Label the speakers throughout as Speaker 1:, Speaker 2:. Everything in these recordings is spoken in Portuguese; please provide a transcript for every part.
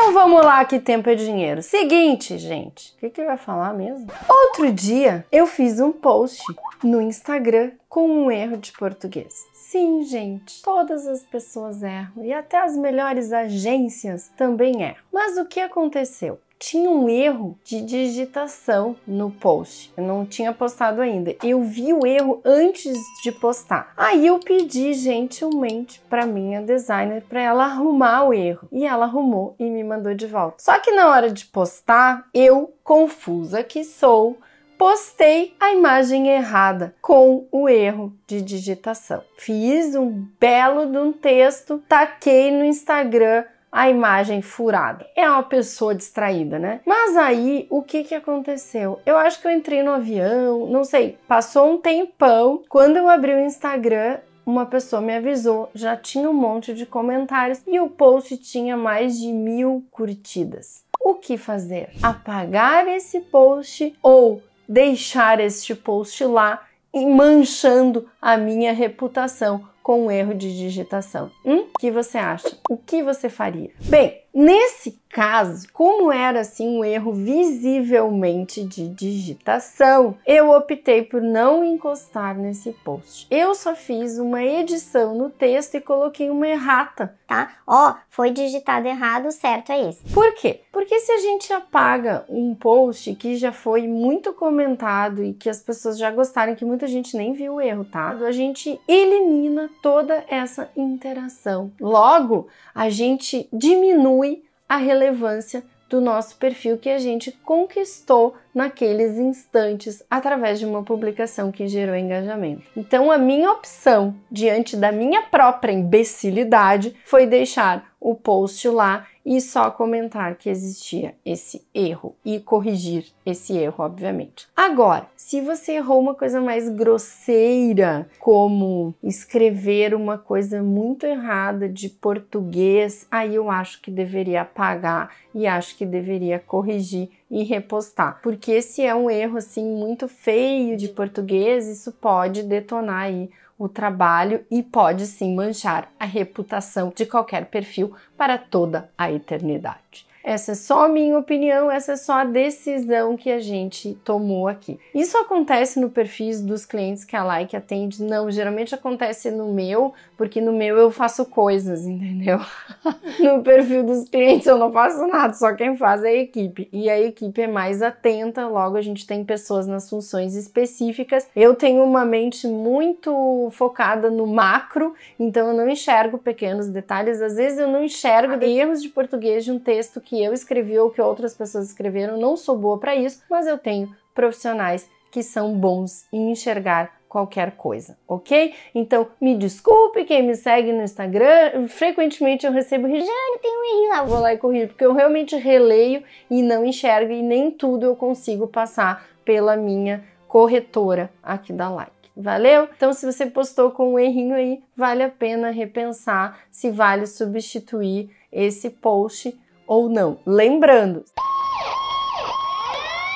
Speaker 1: Então vamos lá que tempo é dinheiro. Seguinte, gente, o que, que vai falar mesmo? Outro dia eu fiz um post no Instagram com um erro de português. Sim, gente, todas as pessoas erram e até as melhores agências também erram. Mas o que aconteceu? tinha um erro de digitação no post. Eu não tinha postado ainda. Eu vi o erro antes de postar. Aí eu pedi gentilmente para minha designer para ela arrumar o erro. E ela arrumou e me mandou de volta. Só que na hora de postar, eu, confusa que sou, postei a imagem errada com o erro de digitação. Fiz um belo de um texto, taquei no Instagram a imagem furada. É uma pessoa distraída, né? Mas aí, o que que aconteceu? Eu acho que eu entrei no avião, não sei, passou um tempão. Quando eu abri o Instagram, uma pessoa me avisou, já tinha um monte de comentários e o post tinha mais de mil curtidas. O que fazer? Apagar esse post ou deixar este post lá e manchando a minha reputação? com um erro de digitação. Hum? O que você acha? O que você faria? Bem, Nesse caso, como era assim um erro visivelmente de digitação, eu optei por não encostar nesse post. Eu só fiz uma edição no texto e coloquei uma errata, tá? Ó, foi digitado errado, certo é esse. Por quê? Porque se a gente apaga um post que já foi muito comentado e que as pessoas já gostaram, que muita gente nem viu o erro, tá? A gente elimina toda essa interação. Logo, a gente diminui a relevância do nosso perfil que a gente conquistou naqueles instantes através de uma publicação que gerou engajamento. Então, a minha opção diante da minha própria imbecilidade foi deixar o post lá e só comentar que existia esse erro e corrigir esse erro, obviamente. Agora, se você errou uma coisa mais grosseira, como escrever uma coisa muito errada de português, aí eu acho que deveria apagar e acho que deveria corrigir e repostar, porque esse é um erro assim muito feio de português, isso pode detonar aí o trabalho e pode sim manchar a reputação de qualquer perfil para toda a eternidade. Essa é só a minha opinião, essa é só a decisão que a gente tomou aqui. Isso acontece no perfis dos clientes que a Like atende? Não, geralmente acontece no meu, porque no meu eu faço coisas, entendeu? no perfil dos clientes eu não faço nada, só quem faz é a equipe. E a equipe é mais atenta, logo a gente tem pessoas nas funções específicas. Eu tenho uma mente muito focada no macro, então eu não enxergo pequenos detalhes, às vezes eu não enxergo erros de português de um texto que que eu escrevi ou que outras pessoas escreveram, não sou boa para isso, mas eu tenho profissionais que são bons em enxergar qualquer coisa, ok? Então me desculpe quem me segue no Instagram, frequentemente eu recebo Regiane, tem um erro lá, ah, vou lá e corri, porque eu realmente releio e não enxergo e nem tudo eu consigo passar pela minha corretora aqui da Like. Valeu? Então, se você postou com um errinho aí, vale a pena repensar se vale substituir esse post ou não. Lembrando,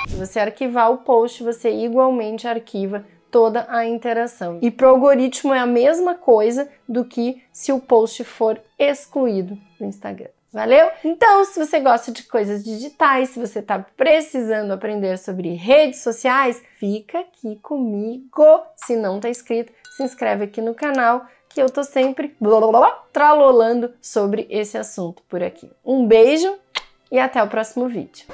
Speaker 1: se você arquivar o post, você igualmente arquiva toda a interação. E para o algoritmo é a mesma coisa do que se o post for excluído do Instagram. Valeu? Então, se você gosta de coisas digitais, se você está precisando aprender sobre redes sociais, fica aqui comigo. Se não está inscrito, se inscreve aqui no canal que eu tô sempre blá, blá, blá, tralolando sobre esse assunto por aqui. Um beijo e até o próximo vídeo.